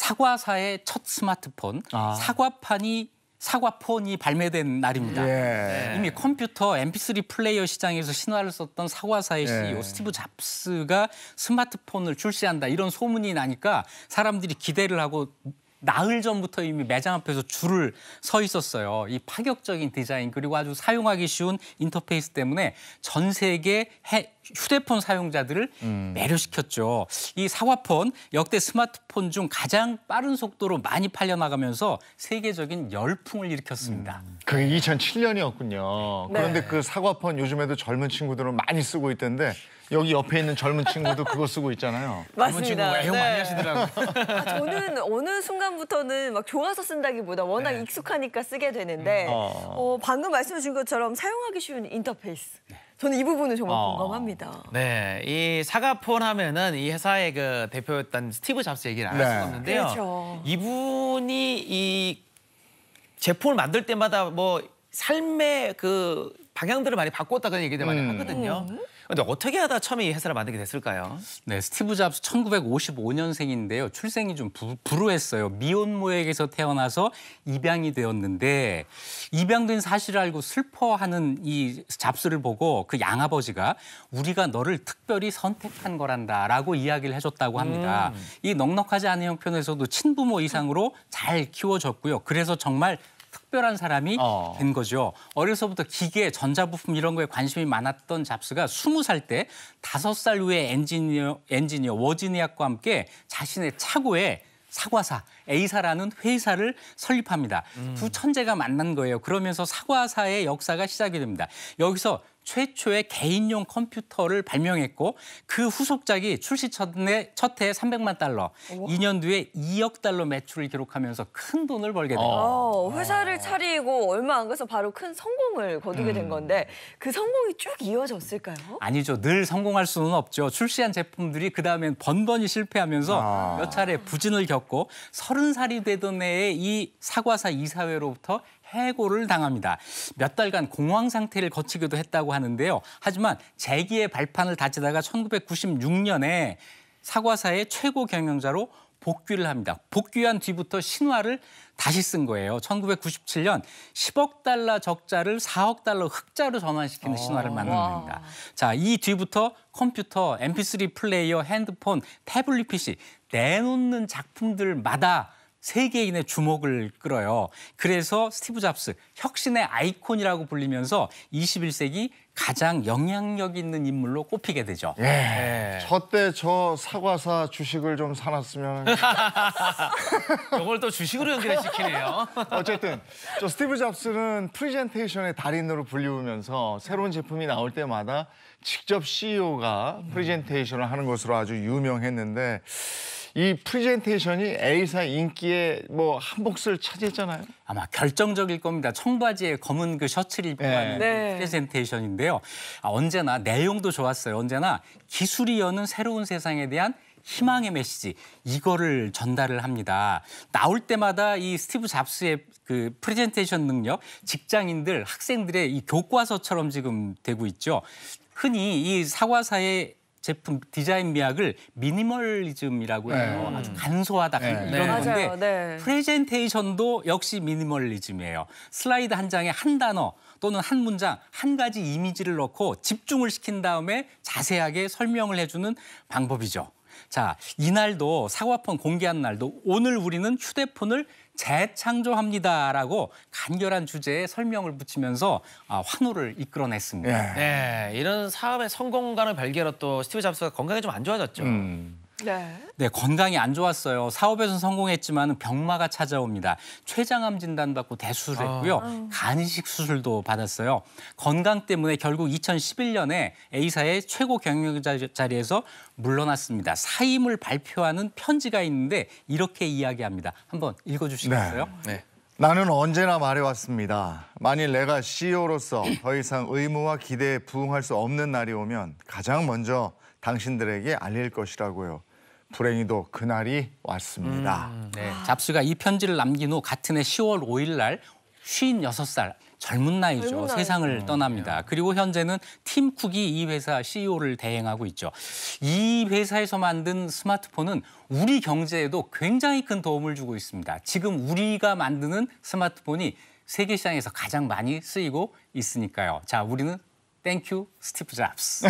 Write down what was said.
사과사의 첫 스마트폰, 아. 사과판이 사과폰이 발매된 날입니다. 예. 네. 이미 컴퓨터 MP3 플레이어 시장에서 신화를 썼던 사과사의 CEO 예. 스티브 잡스가 스마트폰을 출시한다 이런 소문이 나니까 사람들이 기대를 하고 나흘 전부터 이미 매장 앞에서 줄을 서 있었어요. 이 파격적인 디자인 그리고 아주 사용하기 쉬운 인터페이스 때문에 전 세계 해, 휴대폰 사용자들을 음. 매료시켰죠. 이 사과폰 역대 스마트폰 중 가장 빠른 속도로 많이 팔려나가면서 세계적인 열풍을 일으켰습니다. 음. 그게 2007년이었군요. 네. 그런데 그 사과폰 요즘에도 젊은 친구들은 많이 쓰고 있던데 여기 옆에 있는 젊은 친구도 그거 쓰고 있잖아요. 맞습니다. 젊은 친구 애용 네. 많이 하시더라고요. 아, 저는 어느 순간 다음부터는 막 좋아서 쓴다기보다 워낙 네. 익숙하니까 쓰게 되는데 음. 어. 어, 방금 말씀해 주신 것처럼 사용하기 쉬운 인터페이스. 네. 저는 이부분을 정말 어. 공감합니다. 네, 이 사과폰 하면은 이 회사의 그 대표였던 스티브 잡스 얘기를 안할 네. 수가 없는데요. 그렇죠. 이분이 이 제품을 만들 때마다 뭐 삶의 그 방향들을 많이 바꿨다 그런 얘기들 많이 음. 하거든요. 음. 근데 어떻게 하다 처음에 이 회사를 만들게 됐을까요? 네, 스티브 잡스 1955년생인데요. 출생이 좀 부, 불우했어요. 미혼모에게서 태어나서 입양이 되었는데 입양된 사실을 알고 슬퍼하는 이 잡스를 보고 그 양아버지가 우리가 너를 특별히 선택한 거란다라고 이야기를 해줬다고 합니다. 음. 이 넉넉하지 않은 형편에서도 친부모 이상으로 잘 키워졌고요. 그래서 정말 특별한 사람이 어. 된 거죠. 어려서부터 기계, 전자부품 이런 거에 관심이 많았던 잡스가 20살 때 5살 후에 엔지니어, 엔지니어 워지니아과 함께 자신의 차고에 사과사, A사라는 회사를 설립합니다. 음. 두 천재가 만난 거예요. 그러면서 사과사의 역사가 시작이 됩니다. 여기서 최초의 개인용 컴퓨터를 발명했고 그 후속작이 출시 첫해첫 해에 300만 달러, 우 2년 뒤에 2억 달러 매출을 기록하면서 큰 돈을 벌게 돼요. 어, 어 회사를 어. 차리고 얼마 안 가서 바로 큰 성공을 거두게 음. 된 건데 그 성공이 쭉 이어졌을까요? 아니죠. 늘 성공할 수는 없죠. 출시한 제품들이 그다음엔 번번이 실패하면서 아. 몇 차례 부진을 겪고 30살이 되던 해에 이 사과사 이사회로부터 해고를 당합니다. 몇 달간 공황 상태를 거치기도 했다고 하는데요. 하지만 재기의 발판을 다지다가 1996년에 사과사의 최고 경영자로 복귀를 합니다. 복귀한 뒤부터 신화를 다시 쓴 거예요. 1997년 10억 달러 적자를 4억 달러 흑자로 전환시키는 어. 신화를 만든겁니다 자, 이 뒤부터 컴퓨터, mp3 플레이어, 핸드폰, 태블릿 PC 내놓는 작품들마다 세계인의 주목을 끌어요. 그래서 스티브 잡스, 혁신의 아이콘이라고 불리면서 21세기 가장 영향력 있는 인물로 꼽히게 되죠. 예. 네. 저때 저 사과사 주식을 좀 사놨으면. 저걸 또 주식으로 연결시키네요. 어쨌든 저 스티브 잡스는 프리젠테이션의 달인으로 불리우면서 새로운 제품이 나올 때마다 직접 CEO가 프리젠테이션을 하는 것으로 아주 유명했는데 이프레젠테이션이 A사 인기에 뭐한 몫을 차지했잖아요. 아마 결정적일 겁니다. 청바지에 검은 그 셔츠를 입고 하는 네. 네. 프레젠테이션인데요. 아, 언제나 내용도 좋았어요. 언제나 기술이 여는 새로운 세상에 대한 희망의 메시지 이거를 전달을 합니다. 나올 때마다 이 스티브 잡스의 그 프레젠테이션 능력 직장인들 학생들의 이 교과서처럼 지금 되고 있죠. 흔히 이 사과사의 제품 디자인 미학을 미니멀리즘이라고 해요. 네. 아주 간소하다 네. 이런 네. 건데 맞아요. 네. 프레젠테이션도 역시 미니멀리즘이에요. 슬라이드 한 장에 한 단어 또는 한 문장 한 가지 이미지를 넣고 집중을 시킨 다음에 자세하게 설명을 해주는 방법이죠. 자, 이날도 사과폰 공개한 날도 오늘 우리는 휴대폰을 재창조합니다라고 간결한 주제에 설명을 붙이면서 아, 환호를 이끌어냈습니다. 네. 네, 이런 사업의 성공과는 별개로 또 스티브 잡스가 건강이 좀 안 좋아졌죠. 음. 네. 네, 건강이 안 좋았어요. 사업에서 성공했지만 병마가 찾아옵니다. 췌장암 진단받고 대수술 아. 했고요. 아. 간이식 수술도 받았어요. 건강 때문에 결국 2011년에 A사의 최고 경영자 자리에서 물러났습니다. 사임을 발표하는 편지가 있는데 이렇게 이야기합니다. 한번 읽어주시겠어요? 네. 네. 나는 언제나 말해왔습니다. 만일 내가 CEO로서 더 이상 의무와 기대에 부응할 수 없는 날이 오면 가장 먼저 당신들에게 알릴 것이라고요. 불행히도 그날이 왔습니다. 음, 네. 잡수가 이 편지를 남긴 후 같은 해 10월 5일 날 56살 젊은 나이죠. 젊은 세상을 음, 떠납니다. 음. 그리고 현재는 팀쿡이 이 회사 CEO를 대행하고 있죠. 이 회사에서 만든 스마트폰은 우리 경제에도 굉장히 큰 도움을 주고 있습니다. 지금 우리가 만드는 스마트폰이 세계 시장에서 가장 많이 쓰이고 있으니까요. 자, 우리는 땡큐 스티브 잡스.